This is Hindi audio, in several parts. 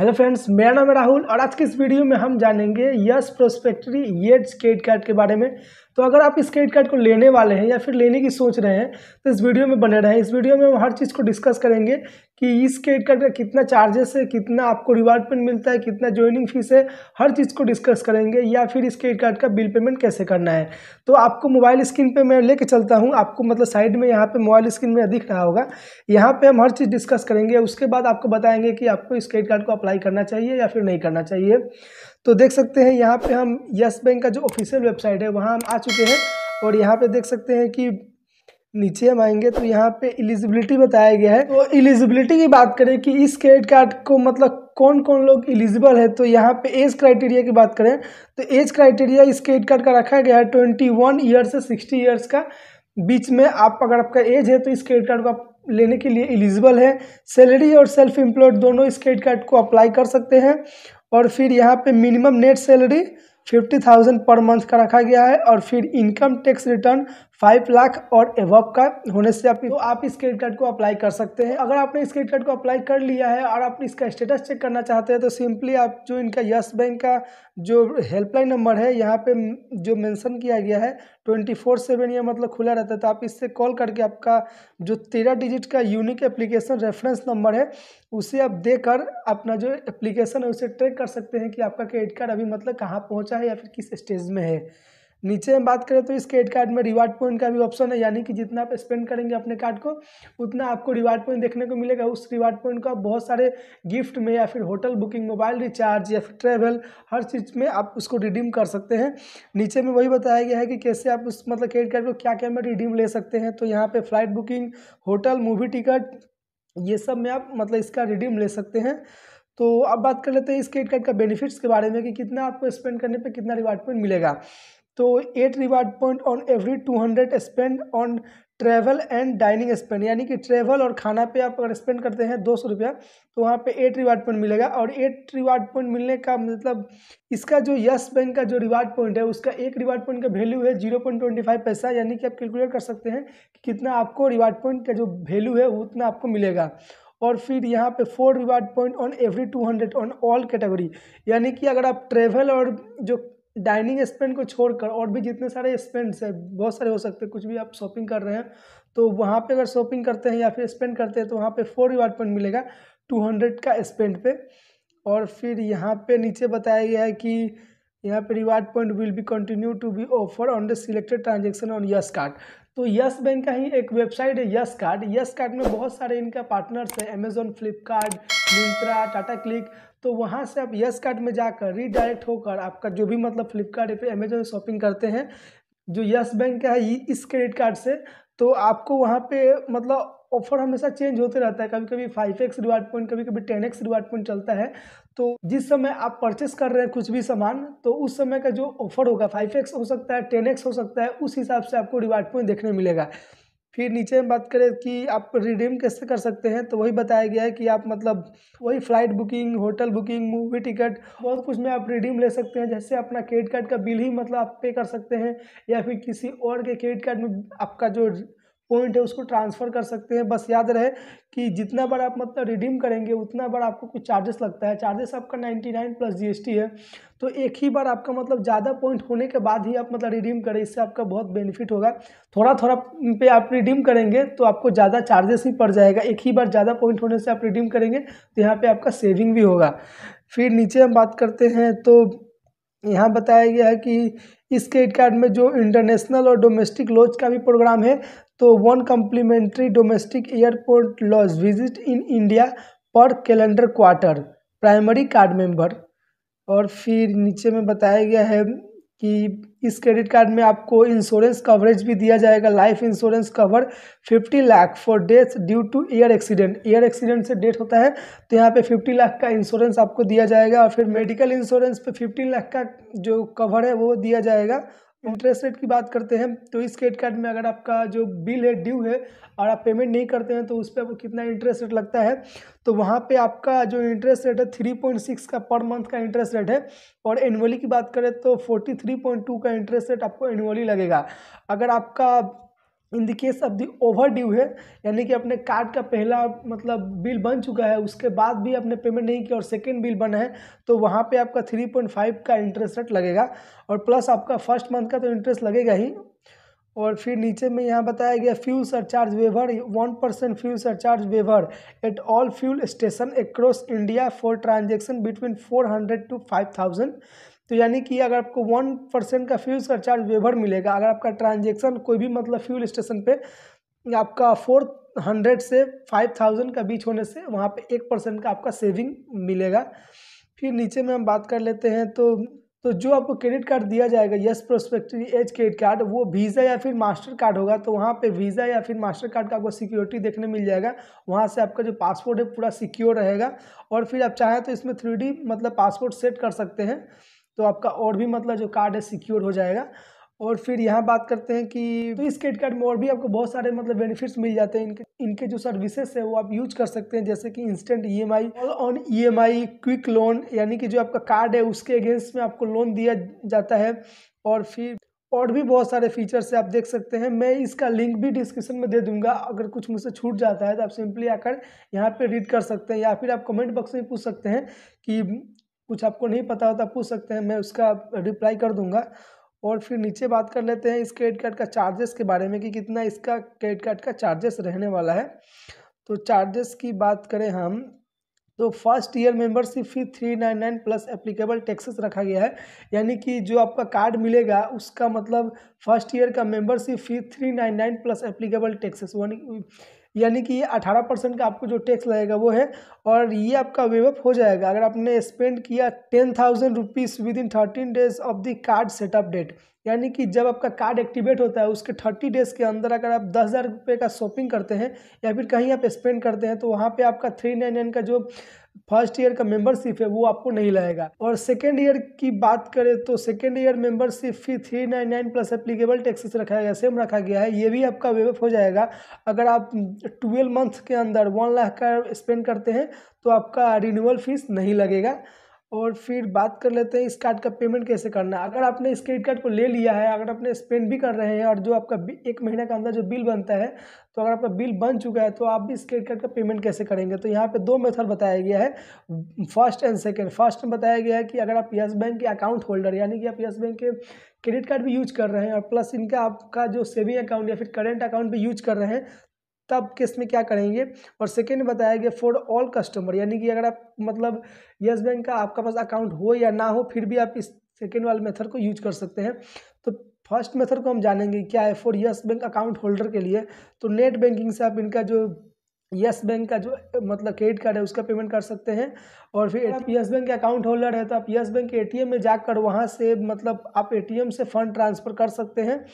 हेलो फ्रेंड्स मेरा नाम है राहुल और आज के इस वीडियो में हम जानेंगे यस प्रोस्पेक्टरी येड क्रेडिट कार्ड के बारे में तो अगर आप इस क्रेडिट कार्ड को लेने वाले हैं या फिर लेने की सोच रहे हैं तो इस वीडियो में बने रहें इस वीडियो में हम हर चीज़ को डिस्कस करेंगे कि इस क्रेडिट कार्ड का कितना चार्जेस है कितना आपको रिवार्ड पेन मिलता है कितना ज्वाइनिंग फीस है हर चीज़ को डिस्कस करेंगे या फिर इस क्रेडिट कार्ड का बिल पेमेंट कैसे करना है तो आपको मोबाइल स्क्रीन पे मैं लेके चलता हूँ आपको मतलब साइड में यहाँ पे मोबाइल स्क्रीन में दिख रहा होगा यहाँ पर हम हर चीज़ डिस्कस करेंगे उसके बाद आपको बताएंगे कि आपको इस क्रेडिट कार्ड को अप्लाई करना चाहिए या फिर नहीं करना चाहिए तो देख सकते हैं यहाँ पर हम येस बैंक का जो ऑफिशियल वेबसाइट है वहाँ हम आ चुके हैं और यहाँ पर देख सकते हैं कि नीचे हम आएंगे तो यहाँ पे एलिजिबिलिटी बताया गया है तो एलिजिबिलिटी की बात करें कि इस क्रेडिट कार्ड को मतलब कौन कौन लोग एलिजिबल है तो यहाँ पे एज क्राइटेरिया की बात करें तो एज क्राइटेरिया इस क्रेडिट कार्ड का रखा गया है ट्वेंटी वन ईयर से सिक्सटी ईयर्स का बीच में आप अगर आपका एज है तो इस क्रेडिट कार्ड को आप लेने के लिए एलिजिबल है सैलरी और सेल्फ एम्प्लॉयड दोनों इस क्रेडिट कार्ड को अप्लाई कर सकते हैं और फिर यहाँ पर minimum net salary fifty thousand per month का रखा गया है और फिर income tax return five lakh और एवब का होने से आप तो आप इस क्रेडिट कार्ड को अप्लाई कर सकते हैं अगर आपने इस क्रेडिट कार्ड को अप्लाई कर लिया है और आप इसका स्टेटस चेक करना चाहते हैं तो सिंपली आप जो इनका यस बैंक का जो हेल्पलाइन नंबर है यहाँ पे जो मेंशन किया गया है ट्वेंटी फोर सेवन ये मतलब खुला रहता है तो आप इससे कॉल करके आपका जो तेरह डिजिट का यूनिक एप्लीकेशन रेफरेंस नंबर है उसे आप देकर अपना जो एप्लीकेशन है उसे ट्रैक कर सकते हैं कि आपका क्रेडिट कार्ड अभी मतलब कहाँ पहुँचा है या फिर किस स्टेज में है नीचे हम बात करें तो इस क्रेडिट कार्ड में रिवार्ड पॉइंट का भी ऑप्शन है यानी कि जितना आप स्पेंड करेंगे अपने कार्ड को उतना आपको रिवार्ड पॉइंट देखने को मिलेगा उस रिवार्ड पॉइंट को आप बहुत सारे गिफ्ट में या फिर होटल बुकिंग मोबाइल रिचार्ज या फिर ट्रैवल हर चीज़ में आप उसको रिडीम कर सकते हैं नीचे में वही बताया गया है कि कैसे आप उस मतलब क्रेडिट कार्ड को क्या क्या में रिडीम ले सकते हैं तो यहाँ पर flight booking hotel movie ticket ये सब में आप मतलब इसका रिडीम ले सकते हैं तो अब बात कर लेते हैं इस क्रेडिट कार्ड का बेनिफिट्स के बारे में कि कितना आपको स्पेंड करने पे कितना रिवार्ड पॉइंट मिलेगा तो eight reward point on every two hundred spend on travel and dining spend यानी कि ट्रैवल और खाना पे आप अगर स्पेंड करते हैं दो सौ रुपया तो वहाँ पे एट रिवार्ड पॉइंट मिलेगा और एट रिवार्ड पॉइंट मिलने का मतलब इसका जो यस बैंक का जो रिवार्ड पॉइंट है उसका एक रिवार्ड पॉइंट का वैल्यू है जीरो पॉइंट ट्वेंटी फाइव पैसा यानी कि आप कैलकुलेट कर सकते हैं कि कितना आपको रिवार्ड पॉइंट का जो वैल्यू है उतना आपको मिलेगा और फिर यहाँ पे four reward point on every two hundred on all category यानी कि अगर आप ट्रेवल और जो डाइनिंग स्पेंड को छोड़कर और भी जितने सारे स्पेंड्स हैं बहुत सारे हो सकते हैं कुछ भी आप शॉपिंग कर रहे हैं तो वहाँ पे अगर शॉपिंग करते हैं या फिर स्पेंड करते हैं तो वहाँ पे फोर रिवार्ड पॉइंट मिलेगा टू हंड्रेड का स्पेंड पे और फिर यहाँ पे नीचे बताया गया है कि यहाँ पे reward point will be continue to be offer on the selected transaction on yes card तो यस बैंक का ही एक वेबसाइट है यस कार्ड यस कार्ड में बहुत सारे इनका पार्टनर्स है Amazon Flipkart Myntra Tata Cliq तो वहाँ से आप यस कार्ड में जाकर रीडायरेक्ट होकर आपका जो भी मतलब फ्लिपकार्ट या फिर अमेजोन शॉपिंग करते हैं जो यस बैंक का है इस क्रेडिट कार्ड से तो आपको वहाँ पे मतलब ऑफर हमेशा चेंज होते रहता है कभी कभी फाइव एक्स रिवार्ड पॉइंट कभी कभी टेन एक्स रिवार्ड पॉइंट चलता है तो जिस समय आप परचेस कर रहे हैं कुछ भी सामान तो उस समय का जो ऑफर होगा फाइव एक्स हो सकता है टेन एक्स हो सकता है उस हिसाब से आपको रिवार्ड पॉइंट देखने मिलेगा फिर नीचे में बात करें कि आप रिडीम कैसे कर सकते हैं तो वही बताया गया है कि आप मतलब वही flight booking hotel booking movie ticket बहुत कुछ में आप रिडीम ले सकते हैं जैसे अपना क्रेडिट कार्ड का बिल ही मतलब आप पे कर सकते हैं या फिर किसी और के क्रेडिट कार्ड में आपका जो पॉइंट है उसको ट्रांसफ़र कर सकते हैं बस याद रहे कि जितना बार आप मतलब रिडीम करेंगे उतना बार आपको कुछ चार्जेस लगता है चार्जेस आपका नाइन्टी नाइन प्लस जीएसटी है तो एक ही बार आपका मतलब ज़्यादा पॉइंट होने के बाद ही आप मतलब रिडीम करें इससे आपका बहुत बेनिफिट होगा थोड़ा थोड़ा पे आप रिडीम करेंगे तो आपको ज़्यादा चार्जेस ही पड़ जाएगा एक ही बार ज़्यादा पॉइंट होने से आप रिडीम करेंगे तो यहाँ पर आपका सेविंग भी होगा फिर नीचे हम बात करते हैं तो यहाँ बताया गया है कि इस क्रेडिट कार्ड में जो इंटरनेशनल और डोमेस्टिक लोज का भी प्रोग्राम है तो one complimentary domestic airport lounge visit in India per calendar quarter primary card member और फिर नीचे में बताया गया है कि इस क्रेडिट कार्ड में आपको इंश्योरेंस कवरेज भी दिया जाएगा life insurance cover fifty lakh for death due to air accident air accident से डेथ होता है तो यहाँ पे फिफ्टी लाख का इंश्योरेंस आपको दिया जाएगा और फिर मेडिकल इंश्योरेंस पे फिफ्टी लाख का जो कवर है वो दिया जाएगा इंटरेस्ट रेट की बात करते हैं तो इस क्रेडिट कार्ड में अगर आपका जो बिल है ड्यू है और आप पेमेंट नहीं करते हैं तो उस पर आपको कितना इंटरेस्ट रेट लगता है तो वहाँ पे आपका जो इंटरेस्ट रेट है थ्री पॉइंट सिक्स का पर मंथ का इंटरेस्ट रेट है और एनुअली की बात करें तो फोर्टी थ्री पॉइंट टू का इंटरेस्ट रेट आपको एनुअली लगेगा अगर आपका in the case of the overdue है यानी कि अपने कार्ड का पहला मतलब बिल बन चुका है उसके बाद भी आपने पेमेंट नहीं किया और सेकेंड बिल बना है तो वहाँ पे आपका थ्री पॉइंट फाइव का इंटरेस्ट रेट लगेगा और प्लस आपका फर्स्ट मंथ का तो इंटरेस्ट लगेगा ही और फिर नीचे में यहाँ बताया गया fuel surcharge waiver one percent fuel surcharge waiver at all fuel station across India for transaction between four hundred to five thousand तो यानी कि अगर आपको वन परसेंट का फ्यूज़ का चार्ज वेबर मिलेगा अगर आपका ट्रांजेक्शन कोई भी मतलब फ्यूल स्टेशन पे आपका फोर हंड्रेड से फाइव थाउजेंड का बीच होने से वहाँ पे एक परसेंट का आपका सेविंग मिलेगा फिर नीचे में हम बात कर लेते हैं तो तो जो आपको क्रेडिट कार्ड दिया जाएगा Yes prospective as credit card वो वीज़ा या फिर मास्टर कार्ड होगा तो वहाँ पे वीज़ा या फिर मास्टर कार्ड का आपको सिक्योरिटी देखने मिल जाएगा वहाँ से आपका जो पासपोर्ट है पूरा सिक्योर रहेगा और फिर आप चाहें तो इसमें थ्री मतलब पासपोर्ट सेट कर सकते हैं तो आपका और भी मतलब जो कार्ड है सिक्योर हो जाएगा और फिर यहाँ बात करते हैं कि तो इस क्रेडिट कार्ड में और भी आपको बहुत सारे मतलब बेनिफिट्स मिल जाते हैं इनके इनके जो सर्विसेज है वो आप यूज कर सकते हैं जैसे कि instant E M I on E M I quick loan यानी कि जो आपका कार्ड है उसके अगेंस्ट में आपको लोन दिया जाता है और फिर और भी बहुत सारे फीचर्स है आप देख सकते हैं मैं इसका लिंक भी डिस्क्रिप्शन में दे दूंगा अगर कुछ मुझसे छूट जाता है तो आप सिंपली आकर यहाँ पे रीड कर सकते हैं या फिर आप कमेंट बॉक्स में पूछ सकते हैं कि कुछ आपको नहीं पता होता तो पूछ सकते हैं मैं उसका रिप्लाई कर दूंगा और फिर नीचे बात कर लेते हैं इस क्रेडिट कार्ड का चार्जेस के बारे में कि कितना इसका क्रेडिट कार्ड का चार्जेस रहने वाला है तो चार्जेस की बात करें हम तो first year membership fee three nine nine plus applicable taxes रखा गया है यानी कि जो आपका कार्ड मिलेगा उसका मतलब फर्स्ट ईयर का membership fee three nine nine plus applicable taxes यानी यानी कि ये अठारह परसेंट का आपको जो टैक्स लगेगा वो है और ये आपका वेवअप हो जाएगा अगर आपने स्पेंड किया ten thousand rupees within thirteen days of the card setup date यानी कि जब आपका कार्ड एक्टिवेट होता है उसके थर्टी डेज़ के अंदर अगर आप दस हज़ार रुपये का शॉपिंग करते हैं या फिर कहीं आप स्पेंड करते हैं तो वहाँ पर आपका थ्री नाइन नाइन का जो फर्स्ट ईयर का मेंबरशिप है वो आपको नहीं लगेगा और सेकेंड ईयर की बात करें तो second year membership fee three nine nine plus applicable taxes रखा गया सेम रखा गया है ये भी आपका वेव हो जाएगा अगर आप ट्वेल्व मंथ के अंदर वन लाख का स्पेंड करते हैं तो आपका रिन्यूअल फीस नहीं लगेगा और फिर बात कर लेते हैं इस कार्ड का पेमेंट कैसे करना है अगर आपने इस क्रेडिट कार्ड को ले लिया है अगर आपने स्पेंड भी कर रहे हैं और जो आपका एक महीना के अंदर जो बिल बनता है तो अगर आपका बिल बन चुका है तो आप भी इस क्रेडिट कार्ड का पेमेंट कैसे करेंगे तो यहाँ पे दो मेथड बताया गया है फर्स्ट एंड सेकेंड फर्स्ट में बताया गया है कि अगर आप यस बैंक के अकाउंट होल्डर यानी कि आप यस बैंक के क्रेडिट कार्ड भी यूज कर रहे हैं और प्लस इनका आपका जो सेविंग अकाउंट या फिर करेंट अकाउंट भी यूज कर रहे हैं तब केस में क्या करेंगे और सेकेंड बताया गया फॉर ऑल कस्टमर यानी कि अगर आप मतलब येस बैंक का आपका पास अकाउंट हो या ना हो फिर भी आप इस सेकेंड वाले मेथड को यूज कर सकते हैं तो फर्स्ट मेथड को हम जानेंगे क्या है for Yes Bank account holder के लिए तो नेट बैंकिंग से आप इनका जो यस बैंक का जो मतलब क्रेडिट कार्ड है उसका पेमेंट कर सकते हैं और फिर यस बैंक के अकाउंट होल्डर है तो आप यस बैंक के एटीएम में जाकर वहाँ से मतलब आप एटीएम से फंड ट्रांसफ़र कर सकते हैं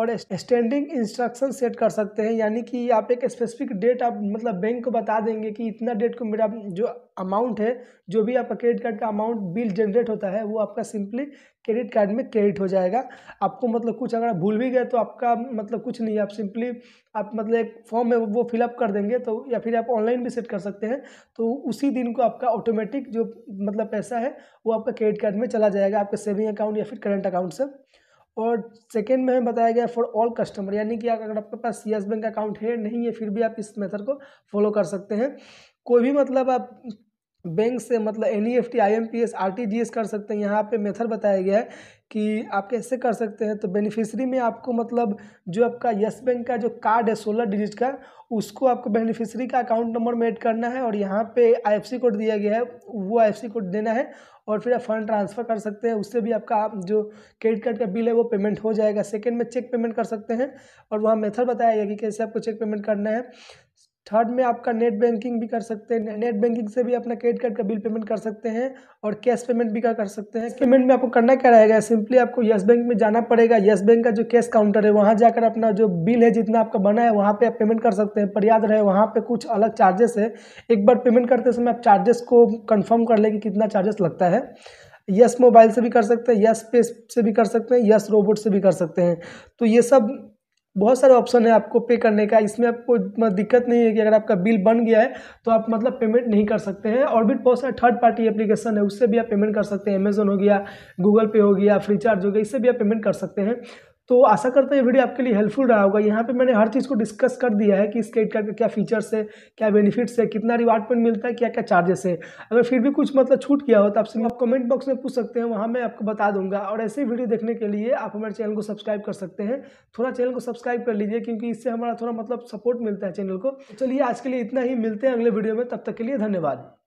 और स्टैंडिंग इंस्ट्रक्शन सेट कर सकते हैं यानी कि आप एक स्पेसिफिक डेट आप मतलब बैंक को बता देंगे कि इतना डेट को मेरा जो अमाउंट है जो भी आपका क्रेडिट कार्ड का अमाउंट बिल जनरेट होता है वो आपका सिंपली क्रेडिट कार्ड में क्रेडिट हो जाएगा आपको मतलब कुछ अगर भूल भी गए तो आपका मतलब कुछ नहीं आप सिंपली आप मतलब एक फॉर्म है वो फिलअप कर देंगे तो या फिर आप ऑनलाइन भी सेट कर सकते हैं तो उसी दिन को आपका ऑटोमेटिक जो मतलब पैसा है वो आपका क्रेडिट कार्ड में चला जाएगा आपके सेविंग अकाउंट या फिर करंट अकाउंट से और सेकेंड में बताया गया फॉर ऑल कस्टमर यानी कि अगर आपके पास येस बैंक अकाउंट है नहीं है फिर भी आप इस मेथड को फॉलो कर सकते हैं कोई भी मतलब आप बैंक से मतलब N E F T I M P S R T G S कर सकते हैं यहाँ पे मेथड बताया गया है कि आप कैसे कर सकते हैं तो बेनिफिशरी में आपको मतलब जो आपका यस बैंक का जो कार्ड है सोलह डिजिट का उसको आपको बेनिफिशरी का अकाउंट नंबर में ऐड करना है और यहाँ पे आई एफ सी कोड दिया गया है वो आई एफ सी कोड देना है और फिर आप फंड ट्रांसफ़र कर सकते हैं उससे भी आपका जो क्रेडिट कार्ड का बिल है वो पेमेंट हो जाएगा सेकेंड में चेक पेमेंट कर सकते हैं और वहाँ मेथड बताया गया कि कैसे आपको चेक पेमेंट करना है थर्ड में आपका नेट बैंकिंग भी कर सकते हैं नेट बैंकिंग से भी अपना क्रेडिट कार्ड का बिल पेमेंट कर सकते हैं और कैश पेमेंट भी कर सकते हैं पेमेंट में आपको करना क्या रहेगा सिंपली आपको यस बैंक में जाना पड़ेगा येस बैंक का जो कैश काउंटर है वहाँ जाकर अपना जो बिल है जितना आपका बना है वहाँ पर आप पेमेंट कर सकते हैं पर याद रहे वहाँ पर कुछ अलग चार्जेस है एक बार पेमेंट करते समय आप चार्जेस को कन्फर्म कर लें कि कितना चार्जेस लगता है यस मोबाइल से भी कर सकते हैं यस पे से भी कर सकते हैं यस रोबोट से भी कर सकते हैं तो ये सब बहुत सारे ऑप्शन है आपको पे करने का इसमें आपको इतना दिक्कत नहीं है कि अगर आपका बिल बन गया है तो आप मतलब पेमेंट नहीं कर सकते हैं और भी बहुत सारे थर्ड पार्टी एप्लीकेशन है उससे भी आप पेमेंट कर सकते हैं अमेजोन हो गया गूगल पे हो गया फ्रीचार्ज हो गया इससे भी आप पेमेंट कर सकते हैं तो आशा करते हैं ये वीडियो आपके लिए हेल्पफुल रहा होगा यहाँ पे मैंने हर चीज़ को डिस्कस कर दिया है कि इस क्रेडिट कार्ड का क्या फीचर्स है क्या बेनिफिट्स है कितना रिवार्ड पॉइंट मिलता है क्या क्या चार्जेस है अगर फिर भी कुछ मतलब छूट गया हो तो आपसे आप कमेंट बॉक्स में पूछ सकते हैं वहाँ मैं आपको बता दूंगा और ऐसे वीडियो देखने के लिए आप हमारे चैनल को सब्सक्राइब कर सकते हैं थोड़ा चैनल को सब्सक्राइब कर लीजिए क्योंकि इससे हमारा थोड़ा मतलब सपोर्ट मिलता है चैनल को तो चलिए आज के लिए इतना ही मिलते हैं अगले वीडियो में तब तक के लिए धन्यवाद